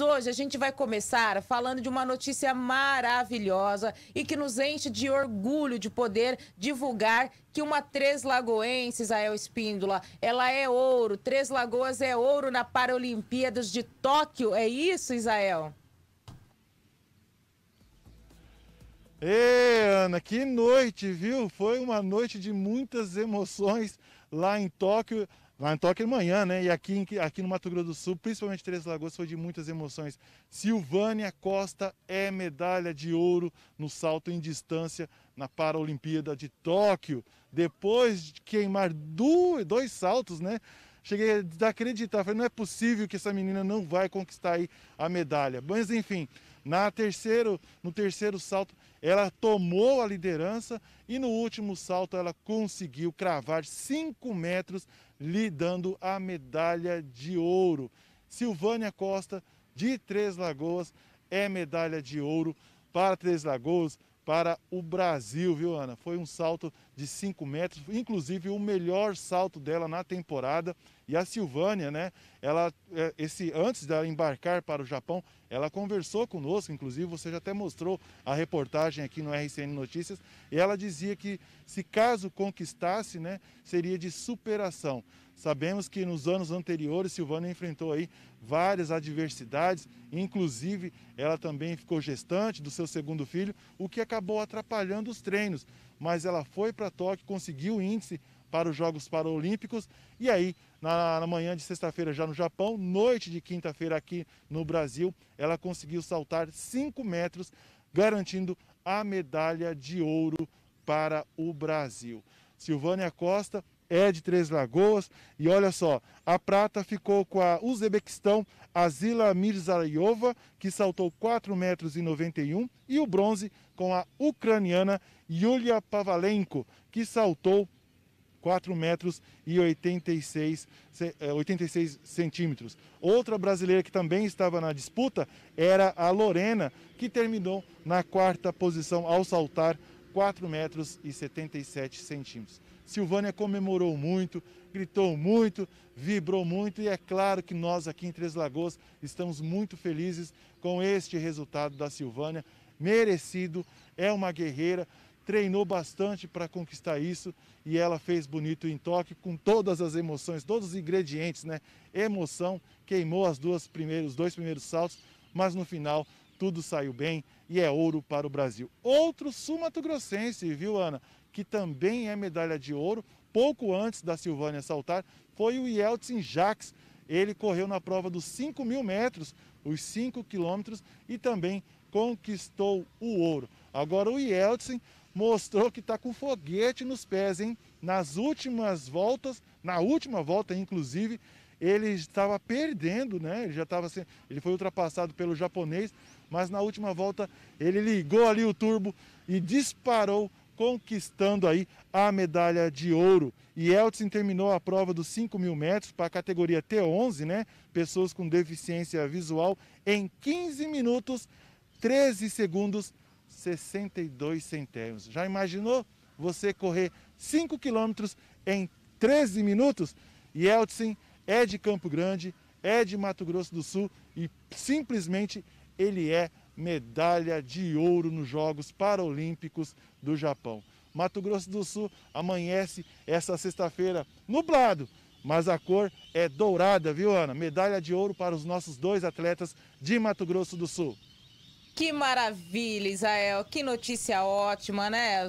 Hoje a gente vai começar falando de uma notícia maravilhosa e que nos enche de orgulho de poder divulgar que uma Três Lagoense, Isael Espíndola, ela é ouro. Três Lagoas é ouro na Paralimpíadas de Tóquio. É isso, Isael? Ê, Ana, que noite, viu? Foi uma noite de muitas emoções lá em Tóquio lá em Toque manhã, né? E aqui, aqui no Mato Grosso do Sul, principalmente Três Lagoas, foi de muitas emoções. Silvânia Costa é medalha de ouro no salto em distância na Paralimpíada de Tóquio. Depois de queimar dois saltos, né? Cheguei a acreditar, falei, não é possível que essa menina não vai conquistar aí a medalha. Mas enfim, na terceiro, no terceiro salto, ela tomou a liderança e no último salto ela conseguiu cravar 5 metros, lhe dando a medalha de ouro. Silvânia Costa, de Três Lagoas, é medalha de ouro para Três Lagoas para o Brasil, viu, Ana? Foi um salto de 5 metros, inclusive o melhor salto dela na temporada. E a Silvânia, né? Ela, é, esse, antes de embarcar para o Japão, ela conversou conosco, inclusive você já até mostrou a reportagem aqui no RCN Notícias, e ela dizia que se caso conquistasse, né, seria de superação. Sabemos que nos anos anteriores Silvânia enfrentou aí várias adversidades, inclusive ela também ficou gestante do seu segundo filho, o que acabou atrapalhando os treinos. Mas ela foi para Tóquio, conseguiu o índice para os Jogos Paralímpicos. E aí, na, na manhã de sexta-feira, já no Japão, noite de quinta-feira aqui no Brasil, ela conseguiu saltar 5 metros, garantindo a medalha de ouro para o Brasil. Silvânia Costa é de Três Lagoas. E olha só, a prata ficou com a Uzbequistão Azila Mirzayova, que saltou 4,91 metros, e o bronze com a ucraniana Yulia Pavalenko, que saltou 4 metros e 86, 86 eh, centímetros. Outra brasileira que também estava na disputa era a Lorena, que terminou na quarta posição ao saltar 4 metros e 77 centímetros. Silvânia comemorou muito, gritou muito, vibrou muito e é claro que nós aqui em Três Lagoas estamos muito felizes com este resultado da Silvânia, merecido, é uma guerreira, treinou bastante para conquistar isso e ela fez bonito em toque com todas as emoções, todos os ingredientes, né? Emoção, queimou as duas primeiros, os dois primeiros saltos, mas no final tudo saiu bem e é ouro para o Brasil. Outro sumatogrossense, viu, Ana, que também é medalha de ouro, pouco antes da Silvânia saltar, foi o Yeltsin Jacques. Ele correu na prova dos 5 mil metros, os 5 quilômetros, e também conquistou o ouro. Agora o Yeltsin mostrou que está com foguete nos pés, hein? Nas últimas voltas, na última volta, inclusive, ele estava perdendo, né? Ele já estava assim, ele foi ultrapassado pelo japonês, mas na última volta ele ligou ali o turbo e disparou, conquistando aí a medalha de ouro. E Eltsin terminou a prova dos 5 mil metros para a categoria T11, né? Pessoas com deficiência visual em 15 minutos, 13 segundos, 62 centésimos. Já imaginou você correr 5 quilômetros em 13 minutos? E Eltsin é de Campo Grande, é de Mato Grosso do Sul e simplesmente ele é medalha de ouro nos Jogos Paralímpicos do Japão. Mato Grosso do Sul amanhece essa sexta-feira nublado, mas a cor é dourada, viu, Ana? Medalha de ouro para os nossos dois atletas de Mato Grosso do Sul. Que maravilha, Israel. Que notícia ótima, né?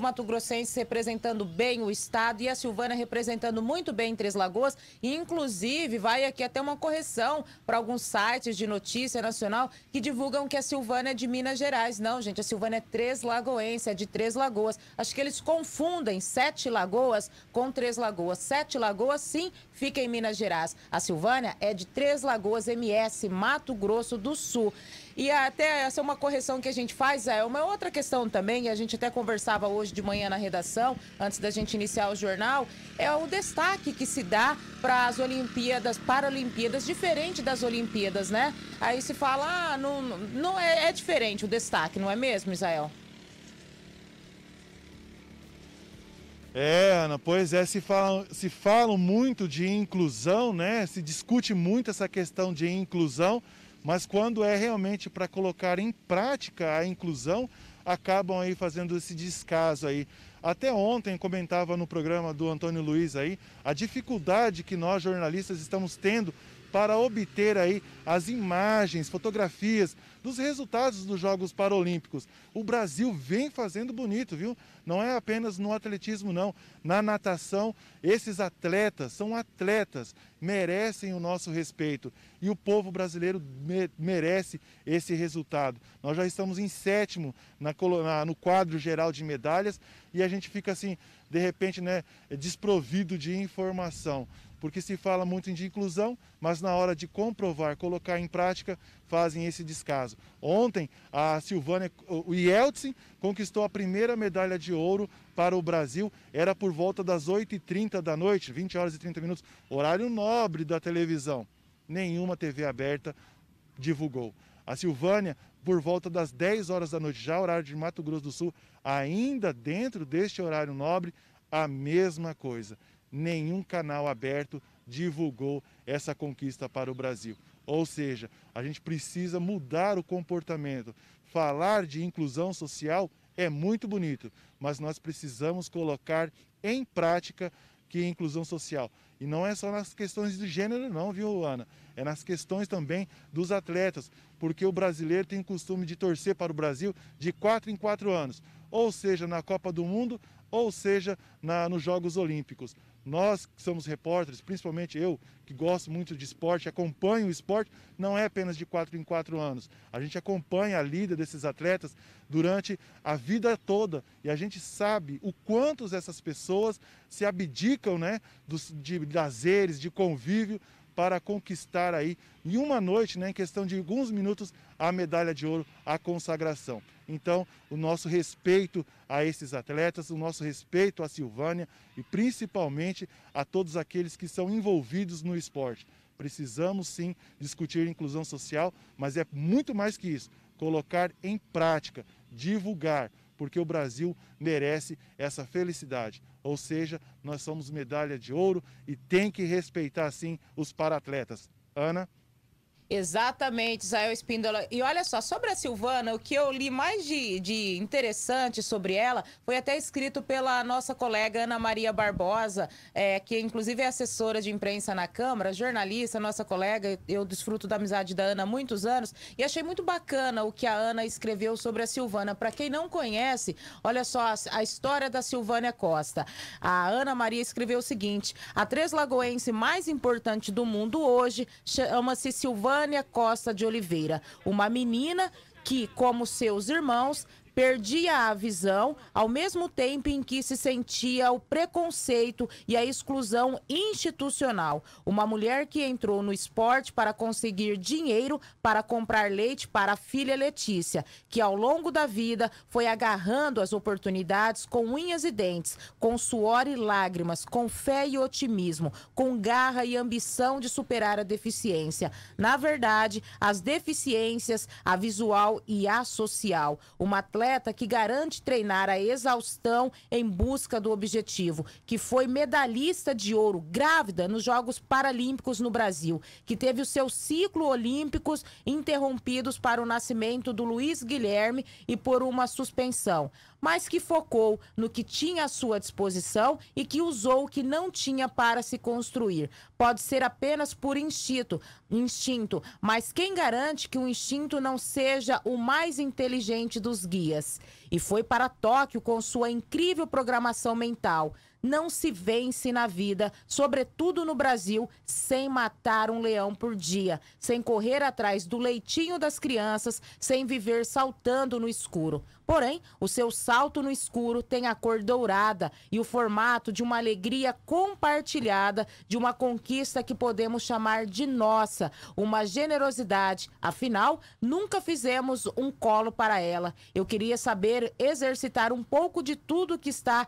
Mato Grossense representando bem o Estado e a Silvana representando muito bem Três Lagoas. E, inclusive, vai aqui até uma correção para alguns sites de notícia nacional que divulgam que a Silvana é de Minas Gerais. Não, gente, a Silvana é Três Lagoense, é de Três Lagoas. Acho que eles confundem Sete Lagoas com Três Lagoas. Sete Lagoas, sim, fica em Minas Gerais. A Silvana é de Três Lagoas MS, Mato Grosso do Sul. E até essa é uma correção que a gente faz, é uma outra questão também, a gente até conversava hoje de manhã na redação, antes da gente iniciar o jornal, é o destaque que se dá para as Olimpíadas, Paralimpíadas, diferente das Olimpíadas, né? Aí se fala, ah, não, não é, é diferente o destaque, não é mesmo, Israel? É, Ana, pois é, se falam, se falam muito de inclusão, né? Se discute muito essa questão de inclusão, mas quando é realmente para colocar em prática a inclusão, acabam aí fazendo esse descaso aí. Até ontem comentava no programa do Antônio Luiz aí a dificuldade que nós jornalistas estamos tendo para obter aí as imagens, fotografias dos resultados dos Jogos Paralímpicos. O Brasil vem fazendo bonito, viu? Não é apenas no atletismo, não. Na natação, esses atletas são atletas, merecem o nosso respeito. E o povo brasileiro merece esse resultado. Nós já estamos em sétimo na, no quadro geral de medalhas e a gente fica assim de repente, né, é desprovido de informação. Porque se fala muito de inclusão, mas na hora de comprovar, colocar em prática, fazem esse descaso. Ontem, a Silvânia, o Yeltsin conquistou a primeira medalha de ouro para o Brasil. Era por volta das 8h30 da noite, 20 horas e 30 minutos, horário nobre da televisão. Nenhuma TV aberta divulgou. A Silvânia por volta das 10 horas da noite, já horário de Mato Grosso do Sul, ainda dentro deste horário nobre, a mesma coisa. Nenhum canal aberto divulgou essa conquista para o Brasil. Ou seja, a gente precisa mudar o comportamento. Falar de inclusão social é muito bonito, mas nós precisamos colocar em prática que inclusão social e não é só nas questões de gênero, não, viu, Ana? É nas questões também dos atletas, porque o brasileiro tem o costume de torcer para o Brasil de quatro em quatro anos, ou seja, na Copa do Mundo, ou seja, na, nos Jogos Olímpicos. Nós que somos repórteres, principalmente eu, que gosto muito de esporte, acompanho o esporte, não é apenas de 4 em 4 anos. A gente acompanha a lida desses atletas durante a vida toda e a gente sabe o quantos essas pessoas se abdicam né, dos, de lazeres, de convívio para conquistar aí em uma noite, né, em questão de alguns minutos, a medalha de ouro, a consagração. Então, o nosso respeito a esses atletas, o nosso respeito à Silvânia e principalmente a todos aqueles que são envolvidos no esporte. Precisamos sim discutir inclusão social, mas é muito mais que isso colocar em prática, divulgar, porque o Brasil merece essa felicidade. Ou seja, nós somos medalha de ouro e tem que respeitar sim os para-atletas. Ana Exatamente, Israel Espíndola. E olha só, sobre a Silvana, o que eu li mais de, de interessante sobre ela foi até escrito pela nossa colega Ana Maria Barbosa, é, que inclusive é assessora de imprensa na Câmara, jornalista, nossa colega. Eu desfruto da amizade da Ana há muitos anos e achei muito bacana o que a Ana escreveu sobre a Silvana. Para quem não conhece, olha só a história da Silvânia Costa. A Ana Maria escreveu o seguinte: a Três Lagoense mais importante do mundo hoje chama-se Silvana. Silvânia Costa de Oliveira, uma menina que, como seus irmãos, perdia a visão, ao mesmo tempo em que se sentia o preconceito e a exclusão institucional. Uma mulher que entrou no esporte para conseguir dinheiro para comprar leite para a filha Letícia, que ao longo da vida foi agarrando as oportunidades com unhas e dentes, com suor e lágrimas, com fé e otimismo, com garra e ambição de superar a deficiência. Na verdade, as deficiências, a visual e a social. Uma atleta que garante treinar a exaustão em busca do objetivo, que foi medalhista de ouro grávida nos Jogos Paralímpicos no Brasil, que teve o seu ciclo olímpicos interrompidos para o nascimento do Luiz Guilherme e por uma suspensão, mas que focou no que tinha à sua disposição e que usou o que não tinha para se construir. Pode ser apenas por instinto, instinto, mas quem garante que o instinto não seja o mais inteligente dos guias? dias e foi para Tóquio com sua incrível programação mental, não se vence na vida, sobretudo no Brasil, sem matar um leão por dia, sem correr atrás do leitinho das crianças, sem viver saltando no escuro. Porém, o seu salto no escuro tem a cor dourada e o formato de uma alegria compartilhada, de uma conquista que podemos chamar de nossa, uma generosidade. Afinal, nunca fizemos um colo para ela. Eu queria saber exercitar um pouco de tudo que está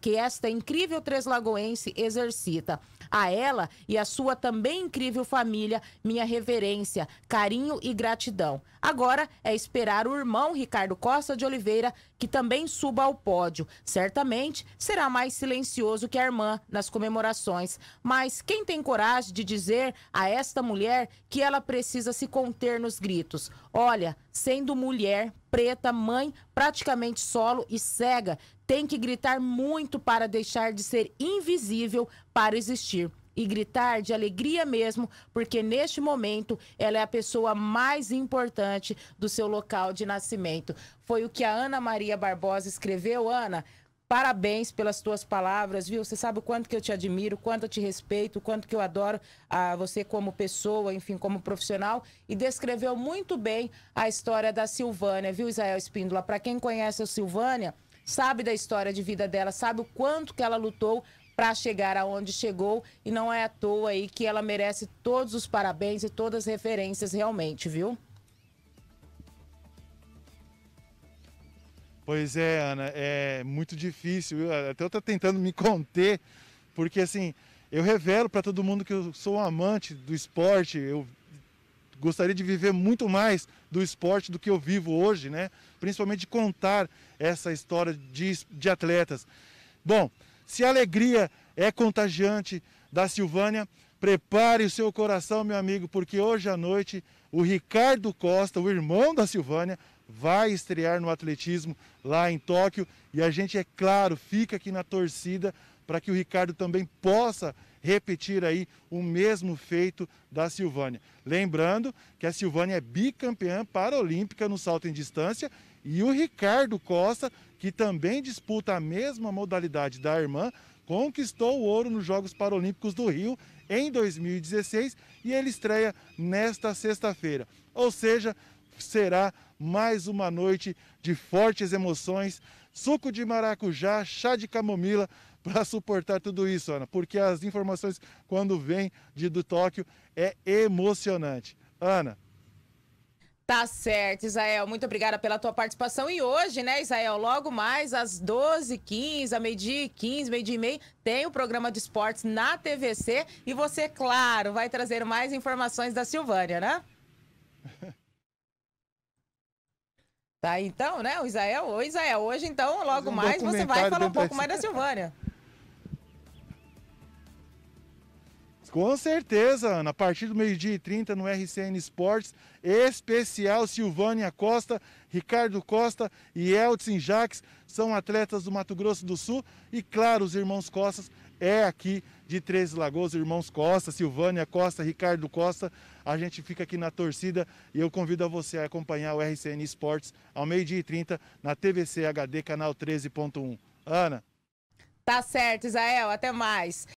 que é esta incrível Três Lagoense exercita. A ela e a sua também incrível família, minha reverência, carinho e gratidão. Agora é esperar o irmão Ricardo Costa de Oliveira, que também suba ao pódio. Certamente será mais silencioso que a irmã nas comemorações. Mas quem tem coragem de dizer a esta mulher que ela precisa se conter nos gritos? Olha, sendo mulher, preta, mãe, praticamente solo e cega, tem que gritar muito para deixar de ser invisível para existir. E gritar de alegria mesmo, porque neste momento ela é a pessoa mais importante do seu local de nascimento. Foi o que a Ana Maria Barbosa escreveu, Ana. Parabéns pelas tuas palavras, viu? Você sabe o quanto que eu te admiro, quanto eu te respeito, quanto que eu adoro a ah, você como pessoa, enfim, como profissional. E descreveu muito bem a história da Silvânia, viu, Israel Espíndola? Para quem conhece a Silvânia, sabe da história de vida dela, sabe o quanto que ela lutou para chegar aonde chegou e não é à toa aí que ela merece todos os parabéns e todas as referências realmente, viu? Pois é, Ana, é muito difícil. até eu estou tentando me conter, porque assim, eu revelo para todo mundo que eu sou um amante do esporte, eu gostaria de viver muito mais do esporte do que eu vivo hoje, né? Principalmente de contar essa história de, de atletas. Bom, se a alegria é contagiante da Silvânia, prepare o seu coração, meu amigo, porque hoje à noite o Ricardo Costa, o irmão da Silvânia, vai estrear no atletismo lá em Tóquio e a gente, é claro, fica aqui na torcida para que o Ricardo também possa repetir aí o mesmo feito da Silvânia. Lembrando que a Silvânia é bicampeã paralímpica no salto em distância e o Ricardo Costa, que também disputa a mesma modalidade da irmã, conquistou o ouro nos Jogos Paralímpicos do Rio em 2016 e ele estreia nesta sexta-feira. Ou seja, será mais uma noite de fortes emoções. Suco de maracujá, chá de camomila para suportar tudo isso, Ana, porque as informações quando vêm de do Tóquio é emocionante. Ana, Tá certo, Israel. Muito obrigada pela tua participação. E hoje, né, Israel, logo mais às 12h15, a meio-dia 15, meio-dia e meio, tem o programa de esportes na TVC. E você, claro, vai trazer mais informações da Silvânia, né? Tá, então, né, o Israel, o Israel, hoje então, logo um mais, você vai falar um pouco mais da Silvânia. Com certeza, Ana. A partir do meio-dia e 30 no RCN Esportes, especial Silvânia Costa, Ricardo Costa e Elton Jaques são atletas do Mato Grosso do Sul e, claro, os irmãos Costas é aqui de Três Lagoas, irmãos Costa, Silvânia Costa, Ricardo Costa. A gente fica aqui na torcida e eu convido a você a acompanhar o RCN Esportes ao meio-dia e 30 na TVC HD, canal 13.1. Ana. Tá certo, Israel. Até mais.